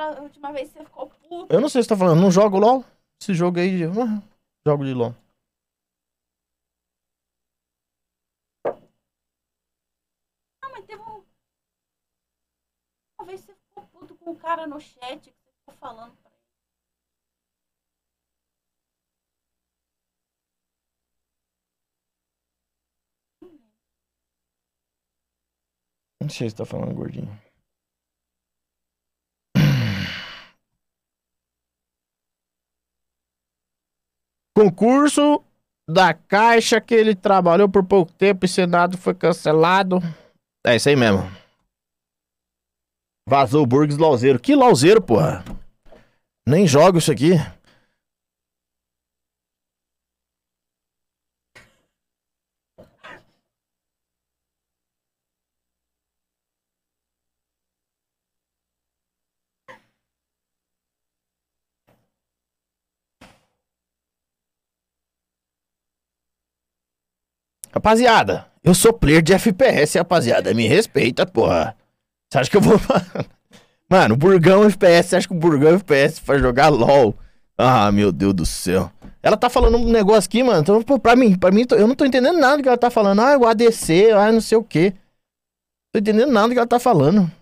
aquela última vez que você ficou puto. Eu não sei o que você tá falando, não jogo LOL? Esse jogo aí, ah, jogo de LOL. Não, mas teve um... Uma vez você ficou puto com o cara no chat que você ficou falando pra ele. Não sei o que você tá falando, gordinho. Concurso da Caixa que ele trabalhou por pouco tempo e Senado foi cancelado. É isso aí mesmo. Vazou o Burgs Lauzeiro. Que Lauzeiro, porra? Nem jogo isso aqui. Rapaziada, eu sou player de FPS, rapaziada. Me respeita, porra. Você acha que eu vou. Mano, Burgão FPS, você acha que o Burgão FPS vai jogar LOL? Ah, meu Deus do céu. Ela tá falando um negócio aqui, mano. Então, pô, pra mim, pra mim, eu não tô entendendo nada do que ela tá falando. Ah, é o ADC, ah, é não sei o quê. tô entendendo nada do que ela tá falando.